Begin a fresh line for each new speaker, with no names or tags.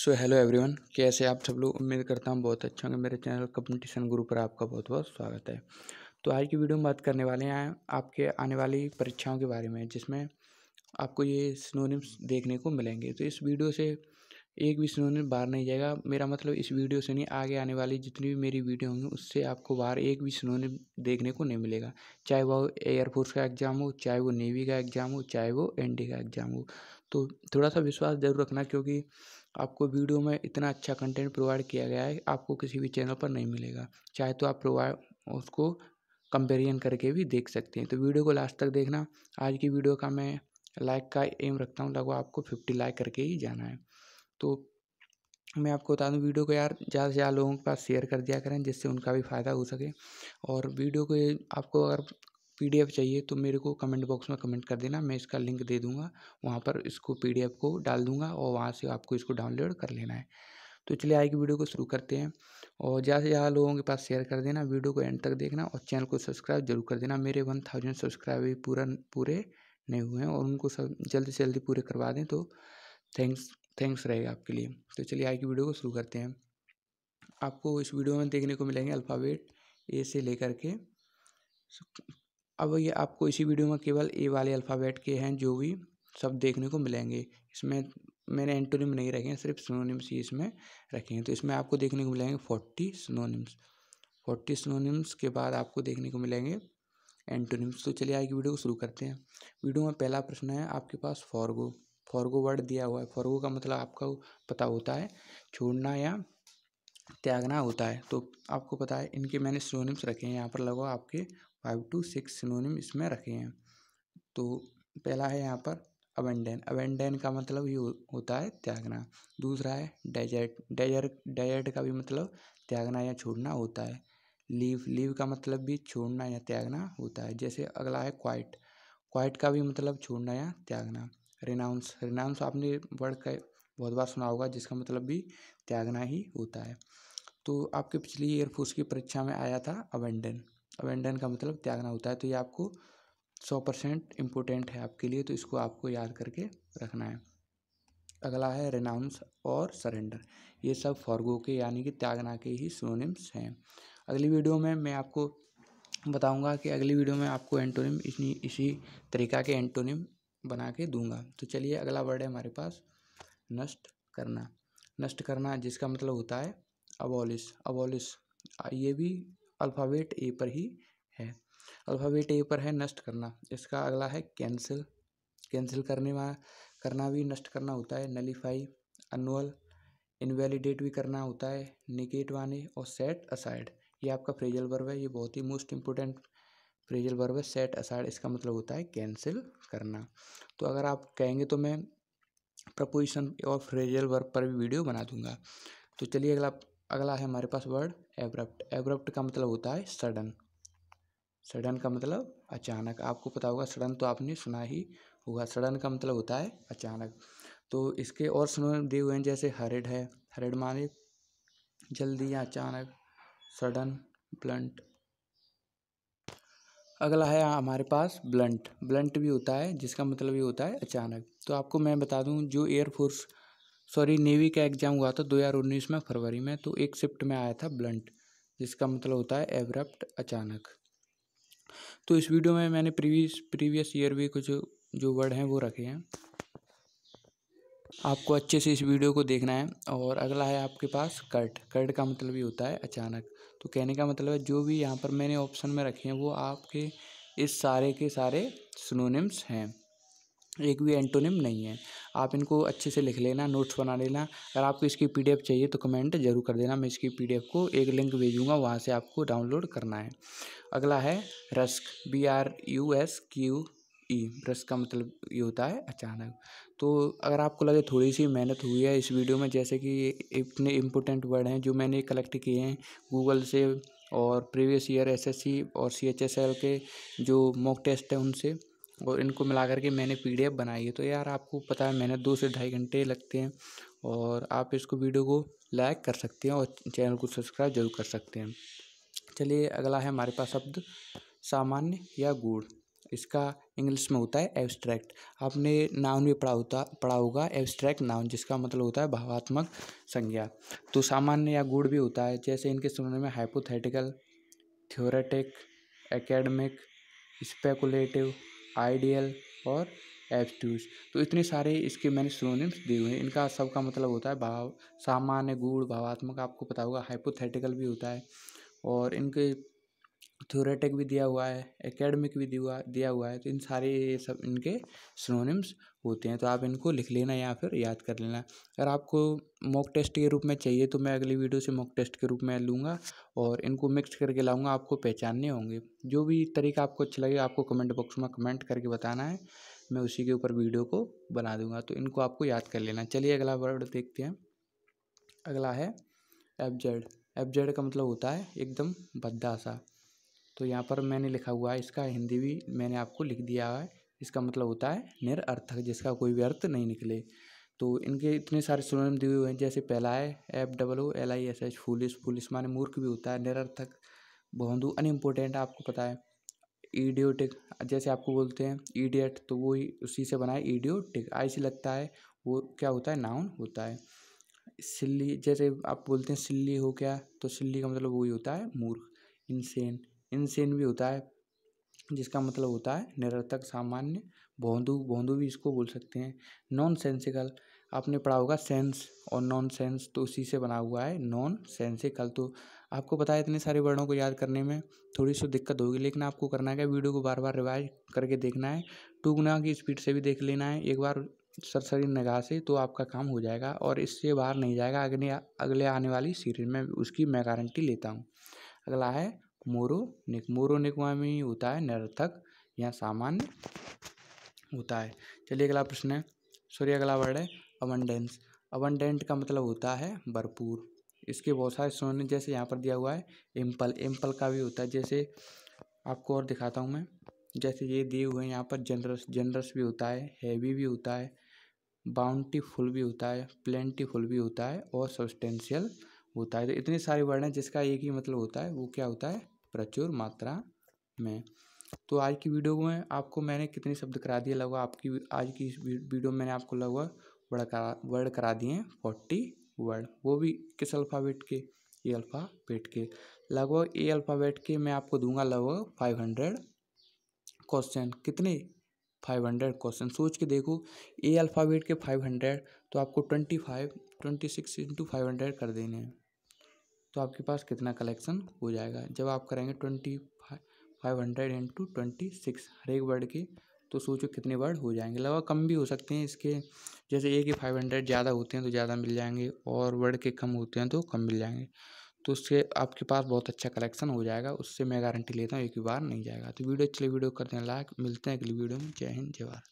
so hello everyone कैसे आप सब लोग उम्मीद करता हूँ बहुत अच्छा होंगे मेरे चैनल कंपटीशन ग्रुप पर आपका बहुत बहुत स्वागत है तो आज की वीडियो में बात करने वाले हैं आपके आने वाली परीक्षाओं के बारे में जिसमें आपको ये स्नोनिम्स देखने को मिलेंगे तो इस वीडियो से एक भी स्नोनिम बाहर नहीं जाएगा मेरा मतलब इस वीडियो से नहीं आगे आने वाली जितनी भी मेरी वीडियो होंगी उससे आपको बाहर एक भी स्नोनिम देखने को नहीं मिलेगा चाहे वो एयरफोर्स का एग्ज़ाम हो चाहे वो नेवी का एग्ज़ाम हो चाहे वो एन का एग्ज़ाम हो तो थोड़ा सा विश्वास ज़रूर रखना क्योंकि आपको वीडियो में इतना अच्छा कंटेंट प्रोवाइड किया गया है आपको किसी भी चैनल पर नहीं मिलेगा चाहे तो आप प्रोवाइड उसको कंपेरिजन करके भी देख सकते हैं तो वीडियो को लास्ट तक देखना आज की वीडियो का मैं लाइक का एम रखता हूँ लगभग आपको फिफ्टी लाइक करके ही जाना है तो मैं आपको बता दूँ वीडियो को यार ज़्यादा से ज़्यादा लोगों के पास शेयर कर दिया करें जिससे उनका भी फ़ायदा हो सके और वीडियो को आपको अगर पीडीएफ चाहिए तो मेरे को कमेंट बॉक्स में कमेंट कर देना मैं इसका लिंक दे दूँगा वहाँ पर इसको पीडीएफ को डाल दूँगा और वहाँ से आपको इसको डाउनलोड कर लेना है तो चलिए आज की वीडियो को शुरू करते हैं और ज़्यादा से ज़्यादा लोगों के पास शेयर कर देना वीडियो को एंड तक देखना और चैनल को सब्सक्राइब जरूर कर देना मेरे वन थाउजेंड सब्सक्राइब भी पूरा पूरे नहीं हुए हैं और उनको सब जल्दी से जल्दी पूरे करवा दें तो थैंक्स थैंक्स रहेगा आपके लिए तो चलिए आज की वीडियो को शुरू करते हैं आपको इस वीडियो में देखने को मिलेंगे अल्फ़ाबेट ए से लेकर के अब ये आपको इसी वीडियो में केवल ए वाले अल्फ़ाबेट के हैं जो भी सब देखने को मिलेंगे इसमें मैंने एंटोनिम नहीं रखे हैं सिर्फ सिनोनिम्स ही इसमें रखे हैं तो इसमें आपको देखने को मिलेंगे फोर्टी सिनोनिम्स फोर्टी सिनोनिम्स के बाद आपको देखने को मिलेंगे एंटोनिम्स तो चलिए आगे वीडियो को शुरू करते हैं वीडियो में पहला प्रश्न है आपके पास फॉरगो फॉरगो वर्ड दिया हुआ है फॉरगो का मतलब आपका पता होता है छोड़ना या त्यागना होता है तो आपको पता है इनके मैंने सिनोनिम्स रखे हैं यहाँ पर लगाओ आपके फाइव टू सिक्स सिनोनिम इसमें रखे हैं तो पहला है यहाँ पर अवेंडन अवेंडन का मतलब ही होता है त्यागना दूसरा है डेजर्ट डेजर्ट डेजर्ट का भी मतलब त्यागना या छोड़ना होता है लीव लीव का मतलब भी छोड़ना या त्यागना होता है जैसे अगला है क्वाइट क्वाइट का भी मतलब छोड़ना या त्यागना रिनाउंस रिनाउंस आपने वर्ड का बहुत बार सुना होगा जिसका मतलब भी त्यागना ही होता है तो आपके पिछली एयरफोर्स की परीक्षा में आया था अवेंडन अबेंडन का मतलब त्यागना होता है तो ये आपको सौ परसेंट इम्पोर्टेंट है आपके लिए तो इसको आपको याद करके रखना है अगला है रेनाउंस और सरेंडर ये सब फॉर्गो के यानी कि त्यागना के ही सोनिम्स हैं अगली वीडियो में मैं आपको बताऊंगा कि अगली वीडियो में आपको एंटोनिम इसी इसी तरीका के एंटोनिम बना के दूंगा तो चलिए अगला वर्ड है हमारे पास नष्ट करना नष्ट करना जिसका मतलब होता है अबॉलिश अबॉलिश ये भी अल्फ़ाबेट ए पर ही है अल्फ़ावेट ए पर है नष्ट करना इसका अगला है कैंसिल कैंसिल करने वा करना भी नष्ट करना होता है नलीफाई अनुअल इनवैलिडेट भी करना होता है निगेट वाने और सेट असाइड ये आपका फ्रेजल वर्ब है ये बहुत ही मोस्ट इम्पोर्टेंट फ्रेजल वर्ब है सेट असाइड इसका मतलब होता है कैंसिल करना तो अगर आप कहेंगे तो मैं प्रपोजिशन और फ्रेजल वर्ब पर भी वीडियो बना दूंगा तो चलिए अगला अगला है हमारे पास वर्ड एब्रप्ट एब्रप्ट का मतलब होता है सडन सडन का मतलब अचानक आपको पता होगा सडन तो आपने सुना ही होगा सडन का मतलब होता है अचानक तो इसके और सुन दिए हुए हैं जैसे हरेड है हरेड माने जल्दी या अचानक सडन ब्लंट अगला है हमारे पास ब्लंट ब्लंट भी होता है जिसका मतलब ये होता है अचानक तो आपको मैं बता दूं जो एयरफोर्स सॉरी नेवी का एग्ज़ाम हुआ था दो हज़ार उन्नीस में फरवरी में तो एक शिफ्ट में आया था ब्लंट जिसका मतलब होता है एवरप्ट अचानक तो इस वीडियो में मैंने प्रीवियस प्रीवियस ईयर भी कुछ जो वर्ड हैं वो रखे हैं आपको अच्छे से इस वीडियो को देखना है और अगला है आपके पास कट कट का मतलब भी होता है अचानक तो कहने का मतलब है जो भी यहाँ पर मैंने ऑप्शन में रखे हैं वो आपके इस सारे के सारे सुनोनिम्स हैं एक भी एंटोनिम नहीं है आप इनको अच्छे से लिख लेना नोट्स बना लेना अगर आपको इसकी पीडीएफ चाहिए तो कमेंट जरूर कर देना मैं इसकी पीडीएफ को एक लिंक भेजूंगा वहाँ से आपको डाउनलोड करना है अगला है brusque B R U S Q E brusque का मतलब ये होता है अचानक तो अगर आपको लगे थोड़ी सी मेहनत हुई है इस वीडियो में जैसे कि इतने इम्पोर्टेंट वर्ड हैं जो मैंने कलेक्ट किए हैं गूगल से और प्रीवियस ईयर एसएससी और सीएचएसएल के जो मॉक टेस्ट हैं उनसे और इनको मिला करके मैंने पी बनाई है तो यार आपको पता है मैंने दो से ढाई घंटे लगते हैं और आप इसको वीडियो को लाइक कर सकते हैं और चैनल को सब्सक्राइब जरूर कर सकते हैं चलिए अगला है हमारे पास शब्द सामान्य या गूढ़ इसका इंग्लिश में होता है एब्स्ट्रैक्ट आपने नाउन भी पढ़ा होता पढ़ा होगा एब्स्ट्रैक्ट नाउन जिसका मतलब होता है भावात्मक संज्ञा तो सामान्य या गुड़ भी होता है जैसे इनके सुनने में hypothetical theoretic academic speculative ideal और एब्स्ट्यूस तो इतने सारे इसके मैंने सोनिम्स दिए हुए हैं इनका सबका मतलब होता है भाव सामान्य गूढ़ भावात्मक आपको पता होगा हाइपोथेटिकल भी होता है और इनके थ्योरेटिक भी दिया हुआ है एकेडमिक भी दिया दिया हुआ है तो इन सारे ये सब इनके सिनोनिम्स होते हैं तो आप इनको लिख लेना या फिर याद कर लेना अगर आपको मॉक टेस्ट के रूप में चाहिए तो मैं अगली वीडियो से मॉक टेस्ट के रूप में लूँगा और इनको मिक्स करके लाऊँगा आपको पहचानने होंगे जो भी तरीका आपको अच्छा लगे आपको कमेंट बॉक्स में कमेंट करके बताना है मैं उसी के ऊपर वीडियो को बना दूंगा तो इनको आपको याद कर लेना चलिए अगला वर्ड देखते हैं अगला है एबजेड एबजेड का मतलब होता है एकदम भद्दा सा तो यहाँ पर मैंने लिखा हुआ है इसका हिंदी भी मैंने आपको लिख दिया है इसका मतलब होता है निरअर्थक जिसका कोई भी अर्थ नहीं निकले तो इनके इतने सारे सुनम दिए हुए हैं जैसे पहला है F double O L I S H foolish foolish माने मूर्ख भी होता है निरर्थक बहुत अनइम्पोर्टेंट आपको पता है ईडियोटिक जैसे आपको बोलते हैं ईडियट तो वो ही उसी से बना है ईडियोटिक आई से लगता है वो क्या होता है नाउन होता है सिल्ली जैसे आप बोलते हैं सिल्ली हो क्या तो सिल्ली का मतलब वही होता है मूर्ख इनसेन इनसेन भी होता है जिसका मतलब होता है निरर्थक सामान्य भोंदू भोंदू भी इसको बोल सकते हैं नॉन सेंसिकल आपने पढ़ा होगा सेंस और नॉन सेंस तो उसी से बना हुआ है नॉन सेंसिकल तो आपको पता है इतने सारे वर्णों को याद करने में थोड़ी सी दिक्कत होगी लेकिन आपको करना क्या वीडियो को बार बार रिवाइज करके देखना है टू गुना की स्पीड से भी देख लेना है एक बार सरसरी नगाह से तो आपका काम हो जाएगा और इससे बाहर नहीं जाएगा अगले अगले आने वाली सीरीज में उसकी मैं गारंटी लेता हूँ अगला है में ही होता है निरर्थक या सामान्य होता है चलिए अगला प्रश्न है सूर्य अगला वर्ड है अवंडेंस अवंडेंट का मतलब होता है भरपूर इसके बहुत सारे सोने जैसे यहाँ पर दिया हुआ है एम्पल एम्पल का भी होता है जैसे आपको और दिखाता हूँ मैं जैसे ये दिए हुए हैं यहाँ पर जनरस जनरस भी होता है हैवी भी होता है बाउंटीफुल भी होता है प्लेंटीफुल भी होता है और सब्सटेंशियल होता है तो इतने सारे वर्ड हैं जिसका एक ही मतलब होता है वो क्या होता है प्रचुर मात्रा में तो आज की वीडियो में आपको मैंने कितने शब्द करा दिए लगभग आपकी आज की वीडियो में मैंने आपको लगभग वर्ड करा वर्ड करा दिए हैं फोर्टी वर्ड वो भी किस अल्फ़ाबेट के ए अल्फ़ाबेट के लगभग ए अल्फ़ाबेट के मैं आपको दूंगा लगभग फाइव हंड्रेड क्वेश्चन कितने फाइव हंड्रेड क्वेश्चन सोच के देखो ए अल्फ़ाबेट के फाइव हंड्रेड तो आपको twenty five twenty six into five hundred कर देने हैं तो आपके पास कितना कलेक्शन हो जाएगा जब आप करेंगे twenty five hundred into twenty six हर एक वर्ड के तो सोचो कितने वर्ड हो जाएंगे लगभग कम भी हो सकते हैं इसके जैसे एक ही फाइव हंड्रेड ज़्यादा होते हैं तो ज़्यादा मिल जाएंगे और वर्ड के कम होते हैं तो कम मिल जाएंगे तो उससे आपके पास बहुत अच्छा कलेक्शन हो जाएगा उससे मैं गारंटी लेता हूँ एक ही बार नहीं जाएगा तो वीडियो अच्छी वीडियो कर दें लाइक मिलते हैं अगली वीडियो में जय हिंद जय भारत